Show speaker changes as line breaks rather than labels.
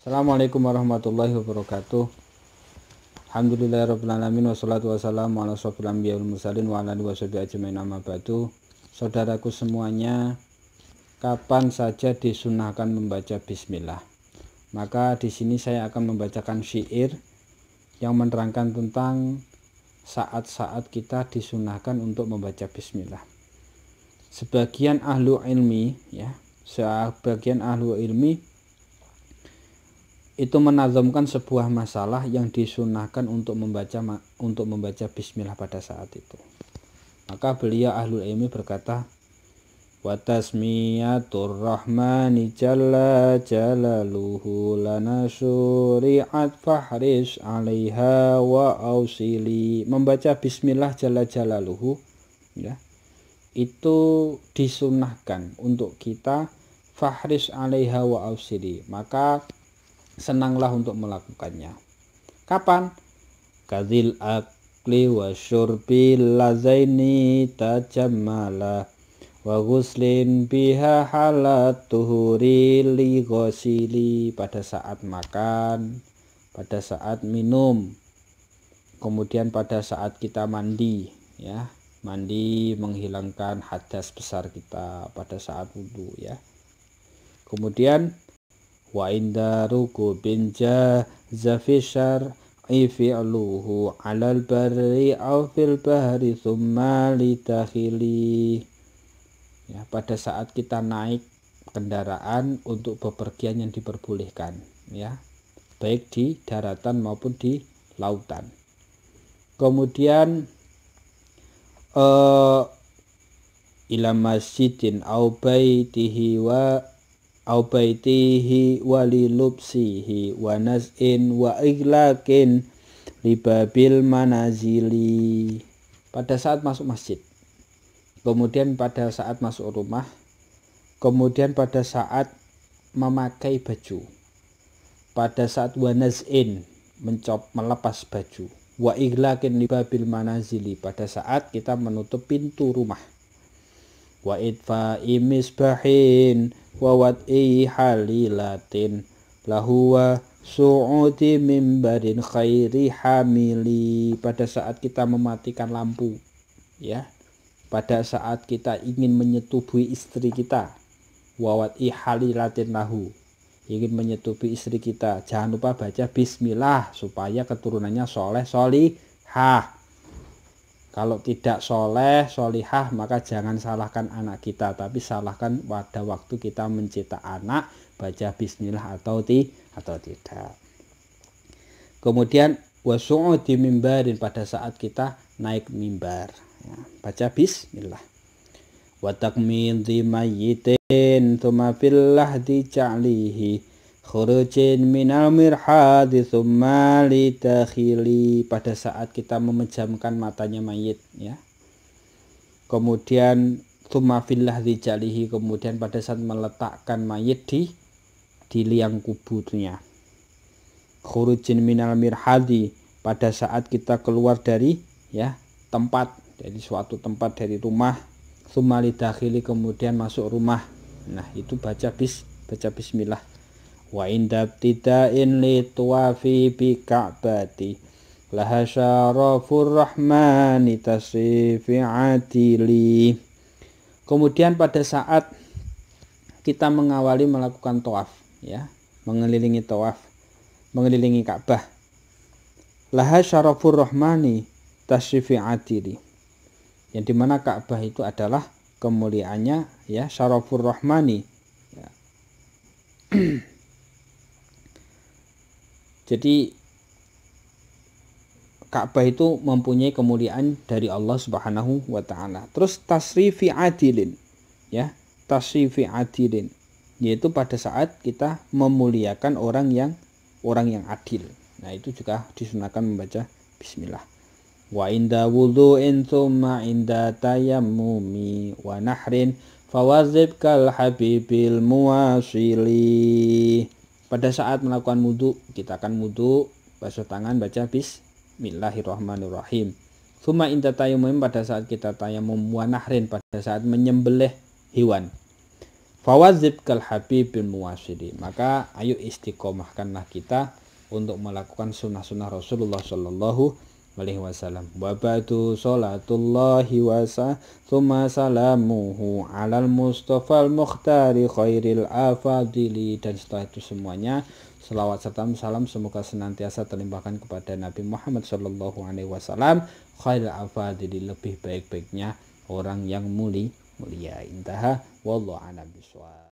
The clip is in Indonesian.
Assalamualaikum warahmatullahi wabarakatuh Alhamdulillahirrahmanirrahim Wassalatu wassalamu ala sobril anbiya wal musalin Wa ala wasobi ajmain amma batu Saudaraku semuanya Kapan saja disunahkan membaca bismillah Maka di sini saya akan membacakan syair Yang menerangkan tentang Saat-saat kita disunahkan untuk membaca bismillah Sebagian ahlu ilmi ya Sebagian ahlu ilmi itu menazamkan sebuah masalah yang disunahkan untuk membaca untuk membaca bismillah pada saat itu. Maka beliau ahlul ilmi berkata wa tasmiyatur rahmani jalla jalaluhu lana syuri'at fahris 'alaiha wa ausili membaca bismillah jalla jalaluhu ya itu disunahkan untuk kita fahris 'alaiha wa ausili maka senanglah untuk melakukannya. Kapan? Kadil akli wa syurbi lazaini tajamala wa guslin biha halat tuhuri li ghosili pada saat makan, pada saat minum, kemudian pada saat kita mandi ya mandi menghilangkan hadas besar kita pada saat wudhu ya kemudian wa inda bin ja zafishar ifiluhu alal bari au fil bahri summa litakhili ya pada saat kita naik kendaraan untuk bepergian yang diperbolehkan ya baik di daratan maupun di lautan kemudian uh, ila masjidin au baitihi wa au baitihi wali lubsihi wa naz'in wa iglaqin libabil manazili pada saat masuk masjid kemudian pada saat masuk rumah kemudian pada saat memakai baju pada saat wa naz'in mencop melepas baju wa iglaqin libabil manazili pada saat kita menutup pintu rumah wa idfa'i misbahin wa wat'i Latin, lahuwa su'uti mimbarin khairi hamili pada saat kita mematikan lampu ya pada saat kita ingin menyetubui istri kita wawat Latin lahu ingin menyetubui istri kita jangan lupa baca bismillah supaya keturunannya soleh ha kalau tidak soleh, solihah, maka jangan salahkan anak kita, tapi salahkan pada waktu kita mencetak anak, baca bismillah atau ti atau tidak. Kemudian di mimbarin pada saat kita naik mimbar. Ya, baca bismillah. Watakmin di mayyitin, tumabillah di ja'lihi Khurujin minal mirhadi thumma litakhili pada saat kita memejamkan matanya mayit ya. Kemudian thumma fillah dijalihi kemudian pada saat meletakkan mayit di di liang kuburnya. Khurujin minal mirhadi pada saat kita keluar dari ya tempat dari suatu tempat dari rumah thumma litakhili kemudian masuk rumah. Nah, itu baca bis baca bismillah wa indab tidain li tuwafi bi ka'bati laha syarafur rahmani tasrifi adili kemudian pada saat kita mengawali melakukan tawaf ya mengelilingi tawaf mengelilingi Ka'bah laha syarafur rahmani tasrifi adili yang dimana Ka'bah itu adalah kemuliaannya ya syarafur rahmani ya. Jadi Ka'bah itu mempunyai kemuliaan dari Allah Subhanahu wa taala. Terus tasrifi adilin ya, tasrifi adilin yaitu pada saat kita memuliakan orang yang orang yang adil. Nah, itu juga disunahkan membaca bismillah. Wa inda wudhu'in thumma inda tayammumi wa nahrin fawazib kal habibil muwasili pada saat melakukan mudu kita akan mudu basuh tangan, baca bismillahirrahmanirrahim. Suma inta tayamum pada saat kita tayamum wa nahrin pada saat menyembelih hewan. Fawazib kal habib bin Maka ayo istiqomahkanlah kita untuk melakukan sunnah-sunnah Rasulullah Shallallahu alaihi wasallam wa ba'du salatullahi wa sa thumma salamuhu alal mustafa al mukhtari khairil afadili dan setelah itu semuanya Salawat serta salam semoga senantiasa terlimpahkan kepada Nabi Muhammad Shallallahu Alaihi Wasallam Khairil afadili lebih baik-baiknya orang yang muli mulia intaha wallahu a'lam bishawab